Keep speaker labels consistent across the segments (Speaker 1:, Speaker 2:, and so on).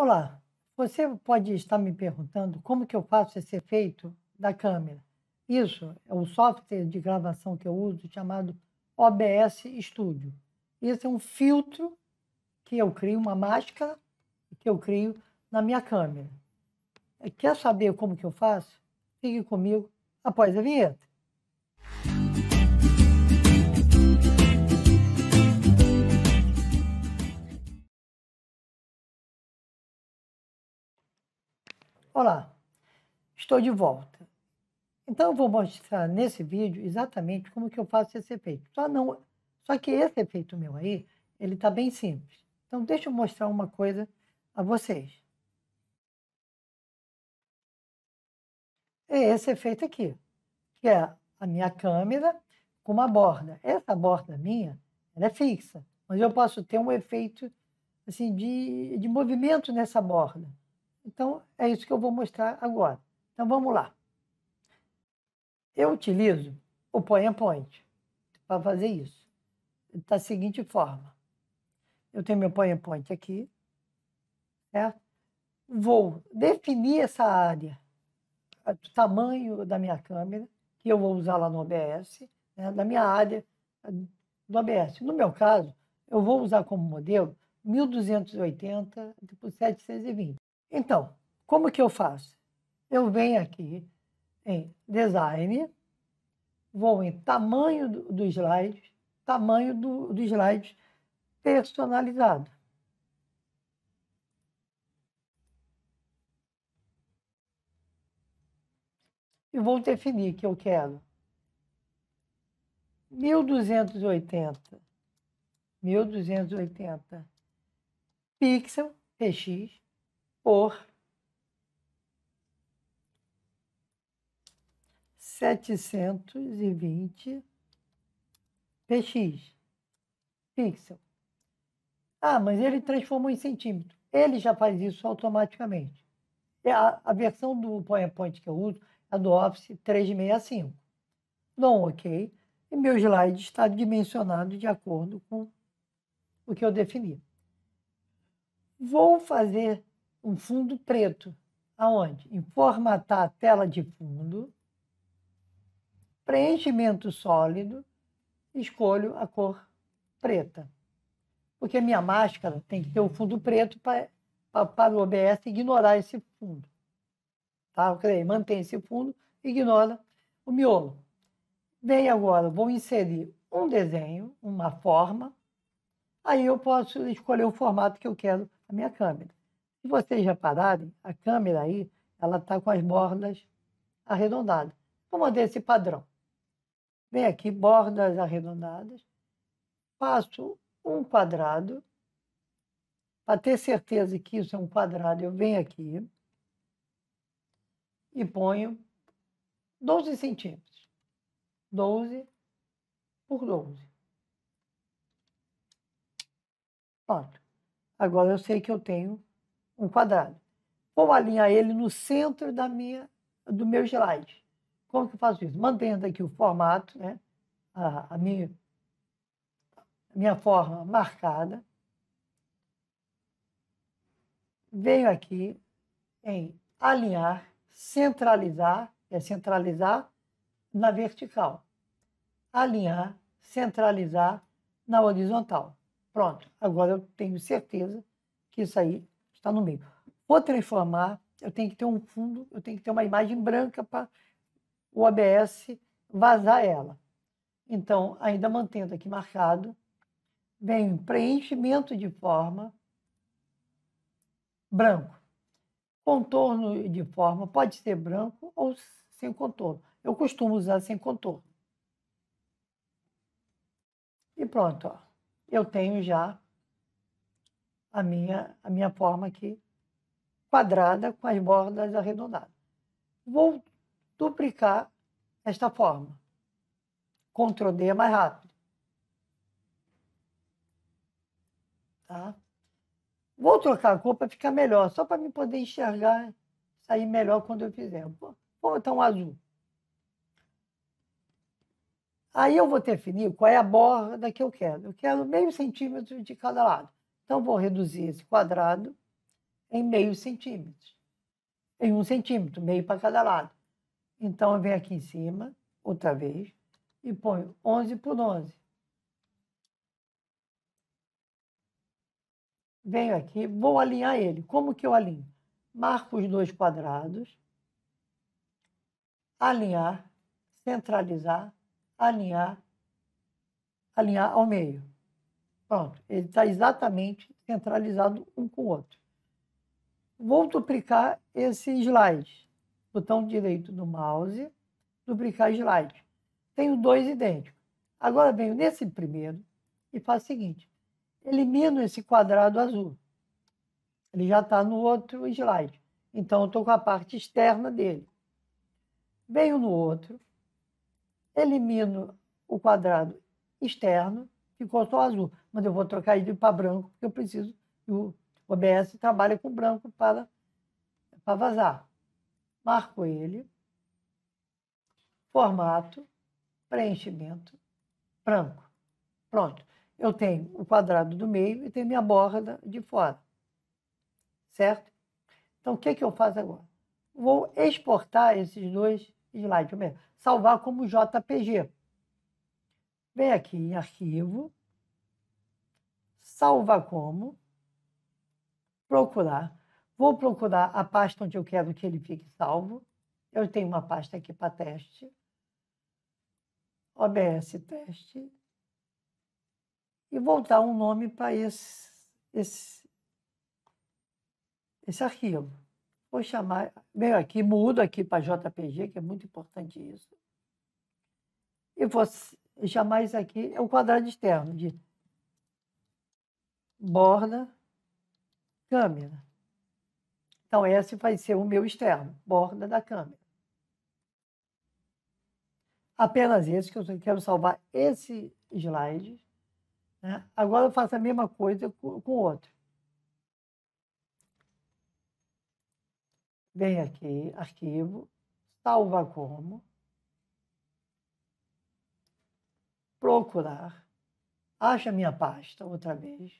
Speaker 1: Olá, você pode estar me perguntando como que eu faço esse efeito da câmera. Isso é um software de gravação que eu uso chamado OBS Studio. Esse é um filtro que eu crio, uma máscara que eu crio na minha câmera. Quer saber como que eu faço? Fique comigo após a vinheta. Olá, estou de volta. Então eu vou mostrar nesse vídeo exatamente como que eu faço esse efeito. Só, não, só que esse efeito meu aí, ele está bem simples. Então deixa eu mostrar uma coisa a vocês. É esse efeito aqui, que é a minha câmera com uma borda. Essa borda minha, ela é fixa, mas eu posso ter um efeito assim de, de movimento nessa borda. Então, é isso que eu vou mostrar agora. Então, vamos lá. Eu utilizo o PowerPoint para fazer isso. Da seguinte forma. Eu tenho meu PowerPoint aqui, certo? Vou definir essa área, o tamanho da minha câmera, que eu vou usar lá no OBS, né? da minha área do OBS. No meu caso, eu vou usar como modelo 1280 por 720. Então, como que eu faço? Eu venho aqui em design, vou em tamanho do, slides, slide, tamanho do, do slide personalizado. E vou definir que eu quero 1280, 1280 pixel, px, por setecentos e vinte px pixel. Ah, mas ele transformou em centímetro. Ele já faz isso automaticamente. É, a, a versão do PowerPoint que eu uso é do Office 365. Dou um OK e meu slide está dimensionado de acordo com o que eu defini. Vou fazer um fundo preto. Aonde? Em formatar a tela de fundo, preenchimento sólido, escolho a cor preta. Porque a minha máscara tem que ter o um fundo preto para, para o OBS ignorar esse fundo. Tá? Okay? Mantém esse fundo, ignora o miolo. Vem agora, vou inserir um desenho, uma forma, aí eu posso escolher o formato que eu quero a minha câmera. Se vocês repararem, a câmera aí, ela está com as bordas arredondadas. Vou manter esse padrão. Vem aqui, bordas arredondadas. Faço um quadrado. Para ter certeza que isso é um quadrado, eu venho aqui e ponho 12 centímetros. 12 por 12. Pronto. Agora eu sei que eu tenho um quadrado. Vou alinhar ele no centro da minha, do meu slide. Como que eu faço isso? Mantendo aqui o formato, né? a, a minha, a minha forma marcada. Venho aqui em alinhar, centralizar, é centralizar na vertical. Alinhar, centralizar na horizontal. Pronto, agora eu tenho certeza que isso aí está no meio. Vou transformar, eu tenho que ter um fundo, eu tenho que ter uma imagem branca para o ABS vazar ela. Então, ainda mantendo aqui marcado, vem preenchimento de forma branco. Contorno de forma pode ser branco ou sem contorno. Eu costumo usar sem contorno. E pronto, ó. eu tenho já a minha, a minha forma aqui, quadrada com as bordas arredondadas. Vou duplicar esta forma. Ctrl D é mais rápido. Tá? Vou trocar a cor para ficar melhor, só para me poder enxergar sair melhor quando eu fizer. Vou botar um azul. Aí eu vou definir qual é a borda que eu quero. Eu quero meio centímetro de cada lado. Então, vou reduzir esse quadrado em meio centímetro. Em um centímetro, meio para cada lado. Então, eu venho aqui em cima, outra vez, e ponho 11 por 11. Venho aqui, vou alinhar ele. Como que eu alinho? Marco os dois quadrados, alinhar, centralizar, alinhar, alinhar ao meio. Pronto, ele está exatamente centralizado um com o outro. Vou duplicar esse slide. Botão direito do mouse, duplicar slide. Tenho dois idênticos. Agora venho nesse primeiro e faço o seguinte. Elimino esse quadrado azul. Ele já está no outro slide. Então, eu estou com a parte externa dele. Venho no outro, elimino o quadrado externo ficou só azul. Mas eu vou trocar ele para branco, porque eu preciso. que o OBS trabalha com branco para, para vazar. Marco ele. Formato, preenchimento, branco. Pronto. Eu tenho o quadrado do meio e tenho minha borda de fora. Certo? Então, o que, é que eu faço agora? Vou exportar esses dois slides. Salvar como JPG vem aqui em arquivo, salvar como, procurar. Vou procurar a pasta onde eu quero que ele fique salvo. Eu tenho uma pasta aqui para teste. OBS teste. E vou dar um nome para esse, esse, esse arquivo. Vou chamar, venho aqui, mudo aqui para JPG, que é muito importante isso. E vou jamais aqui é o quadrado externo de borda, câmera. Então, esse vai ser o meu externo, borda da câmera. Apenas esse, que eu quero salvar esse slide. Né? Agora eu faço a mesma coisa com o outro. Vem aqui, arquivo, salva como. procurar, acha minha pasta outra vez.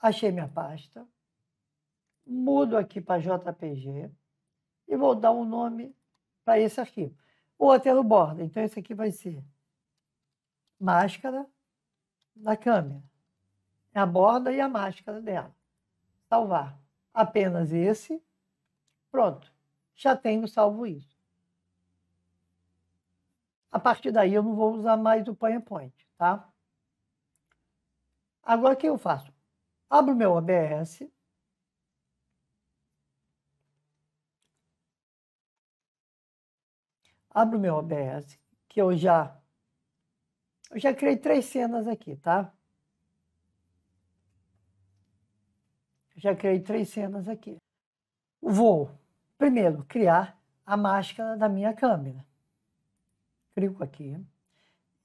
Speaker 1: Achei minha pasta, mudo aqui para JPG e vou dar um nome para esse arquivo. Ou até no borda. Então, esse aqui vai ser máscara da câmera. É a borda e a máscara dela. Salvar. Apenas esse Pronto, já tenho salvo isso. A partir daí eu não vou usar mais o PowerPoint, tá? Agora o que eu faço? Abro meu OBS. Abro meu OBS, que eu já eu já criei três cenas aqui, tá? já criei três cenas aqui. O voo. Primeiro, criar a máscara da minha câmera. Clico aqui.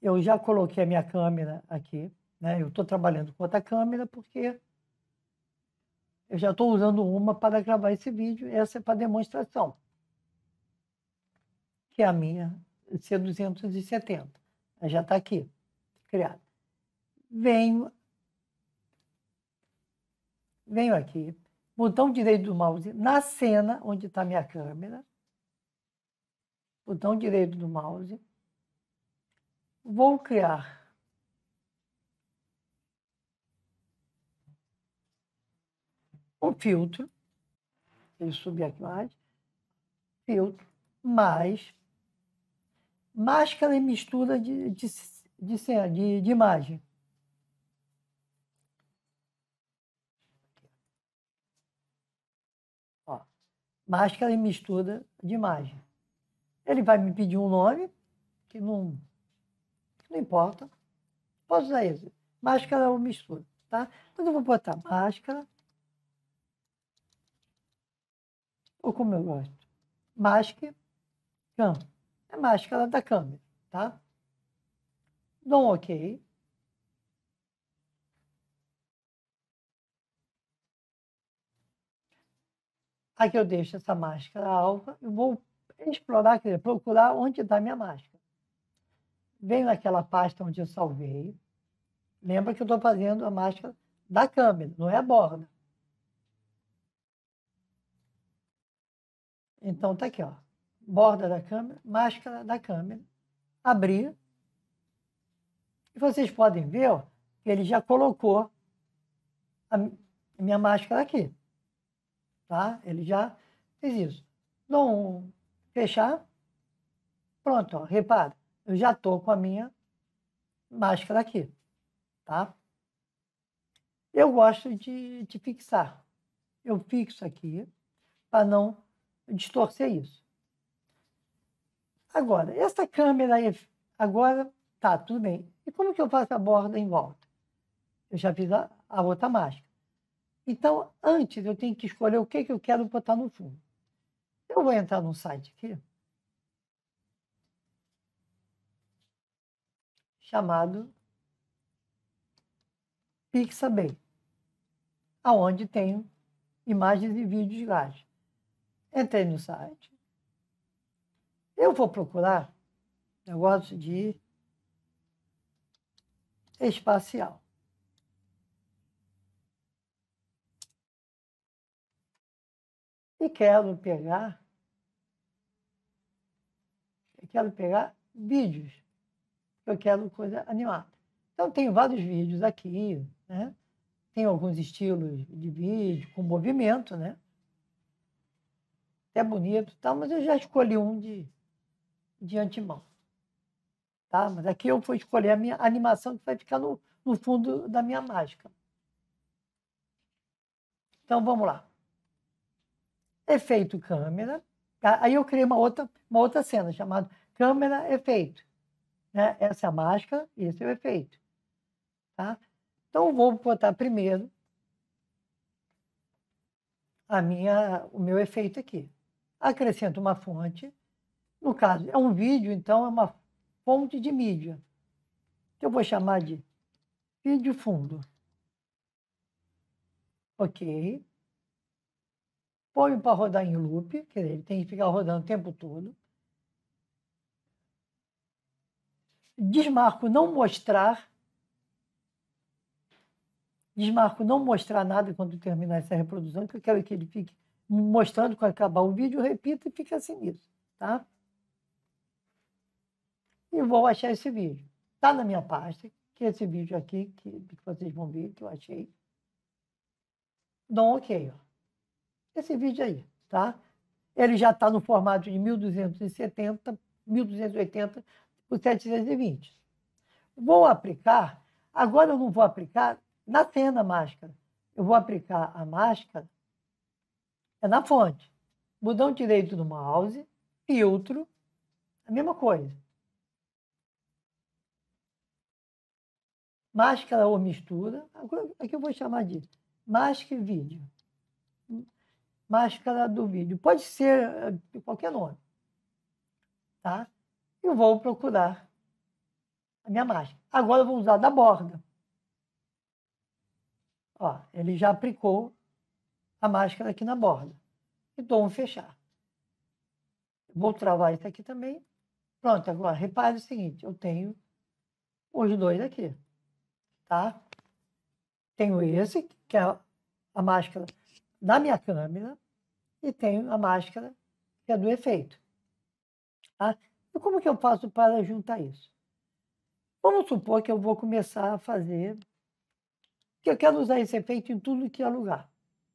Speaker 1: Eu já coloquei a minha câmera aqui. Né? Eu estou trabalhando com outra câmera porque eu já estou usando uma para gravar esse vídeo. Essa é para demonstração, que é a minha C270. Ela já está aqui, criada. Venho, venho aqui botão direito do mouse na cena onde está minha câmera, botão direito do mouse, vou criar um filtro, ele subir aqui mais, filtro, mais máscara e mistura de, de, de, de, de imagem. máscara e mistura de imagem. Ele vai me pedir um nome, que não, que não importa. Posso usar esse. Máscara ou mistura, tá? Então eu vou botar máscara, ou como eu gosto, Máscara. cam. É máscara da câmera, tá? Dou um ok. Aqui eu deixo essa máscara alfa e vou explorar, quer dizer, procurar onde está minha máscara. Venho naquela pasta onde eu salvei. Lembra que eu estou fazendo a máscara da câmera, não é a borda. Então tá aqui, ó. Borda da câmera, máscara da câmera. Abrir. E vocês podem ver, ó, que ele já colocou a minha máscara aqui tá? Ele já fez isso. Dou um fechar. Pronto, ó, repara, eu já estou com a minha máscara aqui, tá? Eu gosto de, de fixar. Eu fixo aqui para não distorcer isso. Agora, essa câmera aí, agora tá tudo bem. E como que eu faço a borda em volta? Eu já fiz a, a outra máscara. Então, antes eu tenho que escolher o que, que eu quero botar no fundo. Eu vou entrar num site aqui chamado Pixabay, aonde tenho imagens e vídeos grátis. Entrei no site. Eu vou procurar, eu gosto de espacial. E quero pegar, eu quero pegar vídeos. Eu quero coisa animada. Então tem vários vídeos aqui, né? Tem alguns estilos de vídeo com movimento, né? É bonito, tá? Mas eu já escolhi um de, de antemão, tá? Mas aqui eu vou escolher a minha animação que vai ficar no, no fundo da minha mágica. Então vamos lá efeito câmera. Tá? Aí eu criei uma outra, uma outra cena chamada câmera efeito. Né? Essa é a máscara e esse é o efeito. Tá? Então vou botar primeiro a minha, o meu efeito aqui. Acrescento uma fonte. No caso, é um vídeo, então é uma fonte de mídia. Que eu vou chamar de vídeo fundo. Ok põe para rodar em loop, quer dizer, ele tem que ficar rodando o tempo todo. Desmarco não mostrar. Desmarco não mostrar nada quando terminar essa reprodução, que eu quero que ele fique mostrando quando acabar o vídeo, repita e fica assim nisso, tá? E vou achar esse vídeo. Tá na minha pasta, que é esse vídeo aqui, que, que vocês vão ver, que eu achei. Dou um ok, ó esse vídeo aí, tá? Ele já está no formato de 1270, 1280 por 720. Vou aplicar, agora eu não vou aplicar na cena a máscara. Eu vou aplicar a máscara é na fonte. Botão direito do mouse, filtro, a mesma coisa. Máscara ou mistura, aqui eu vou chamar de máscara e vídeo máscara do vídeo. Pode ser eh, de qualquer nome. Tá? Eu vou procurar a minha máscara. Agora eu vou usar da borda. Ó, ele já aplicou a máscara aqui na borda. E dou um fechar. Vou travar isso aqui também. Pronto, agora repare o seguinte, eu tenho os dois aqui, tá? Tenho esse, que é a máscara da minha câmera e tenho a máscara que é do efeito. Tá? E como que eu faço para juntar isso? Vamos supor que eu vou começar a fazer, que eu quero usar esse efeito em tudo que é lugar.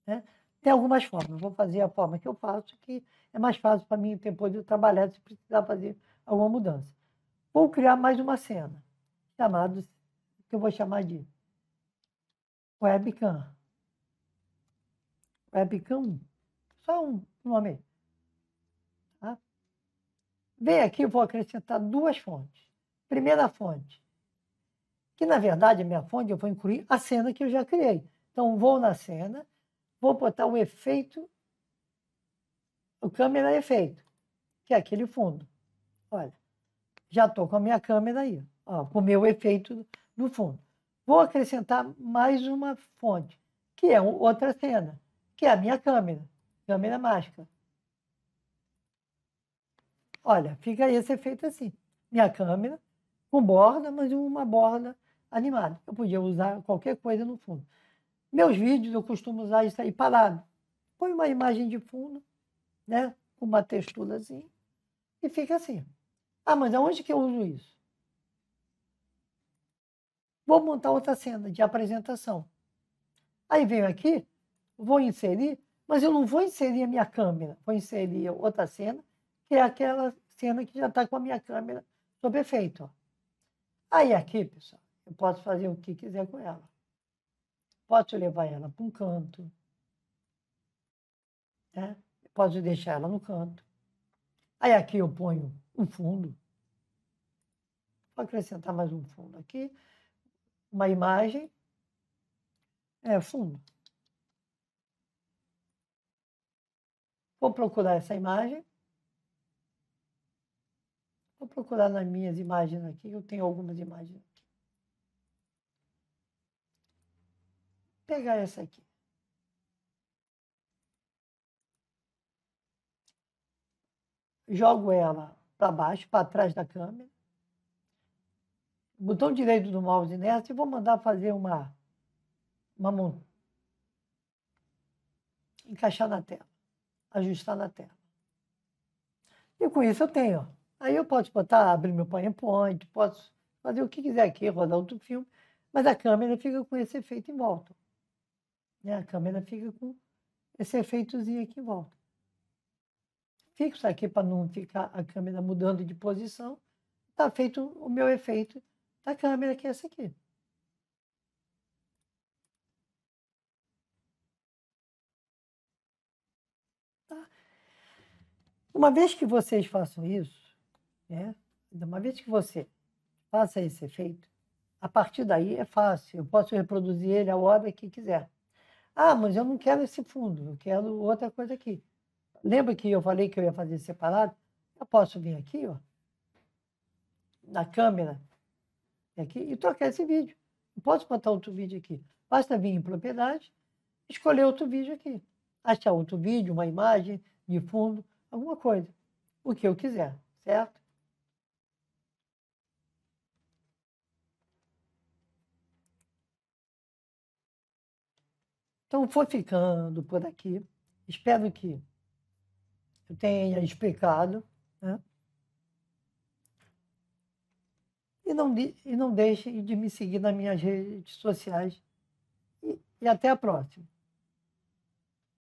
Speaker 1: Né? Tem algumas formas, vou fazer a forma que eu faço, que é mais fácil para mim depois de eu trabalhar se precisar fazer alguma mudança. Vou criar mais uma cena, chamada, que eu vou chamar de webcam webcam, é só um nome. Tá? Vem aqui, eu vou acrescentar duas fontes. Primeira fonte, que na verdade a minha fonte eu vou incluir a cena que eu já criei. Então vou na cena, vou botar o efeito, o câmera efeito, que é aquele fundo. Olha, já estou com a minha câmera aí, ó, com o meu efeito no fundo. Vou acrescentar mais uma fonte, que é outra cena que é a minha câmera, câmera mágica. Olha, fica esse efeito assim. Minha câmera com borda, mas uma borda animada. Eu podia usar qualquer coisa no fundo. Meus vídeos eu costumo usar isso aí parado. Põe uma imagem de fundo, né? Com uma textura assim, e fica assim. Ah, mas aonde que eu uso isso? Vou montar outra cena de apresentação. Aí venho aqui, vou inserir, mas eu não vou inserir a minha câmera, vou inserir outra cena, que é aquela cena que já está com a minha câmera sob efeito. Aí aqui, pessoal, eu posso fazer o que quiser com ela. Posso levar ela para um canto, né? posso deixar ela no canto. Aí aqui eu ponho um fundo. Vou acrescentar mais um fundo aqui, uma imagem, é fundo. Vou procurar essa imagem. Vou procurar nas minhas imagens aqui, eu tenho algumas imagens aqui. Vou pegar essa aqui. Jogo ela para baixo, para trás da câmera. Botão direito do mouse nessa e vou mandar fazer uma, uma encaixar na tela ajustar na tela. E com isso eu tenho. Aí eu posso botar, abrir meu PowerPoint, posso fazer o que quiser aqui, rodar outro filme, mas a câmera fica com esse efeito em volta. Né? A câmera fica com esse efeitozinho aqui em volta. Fixo aqui para não ficar a câmera mudando de posição. Está feito o meu efeito da câmera, que é esse aqui. Uma vez que vocês façam isso, né? uma vez que você faça esse efeito, a partir daí é fácil. Eu posso reproduzir ele a hora que quiser. Ah, mas eu não quero esse fundo, eu quero outra coisa aqui. Lembra que eu falei que eu ia fazer separado? Eu posso vir aqui, ó, na câmera, aqui, e trocar esse vídeo. Eu posso botar outro vídeo aqui. Basta vir em propriedade, escolher outro vídeo aqui. Achar outro vídeo, uma imagem de fundo alguma coisa, o que eu quiser, certo? Então, vou ficando por aqui. Espero que eu tenha explicado. Né? E, não, e não deixe de me seguir nas minhas redes sociais. e, e até a próxima.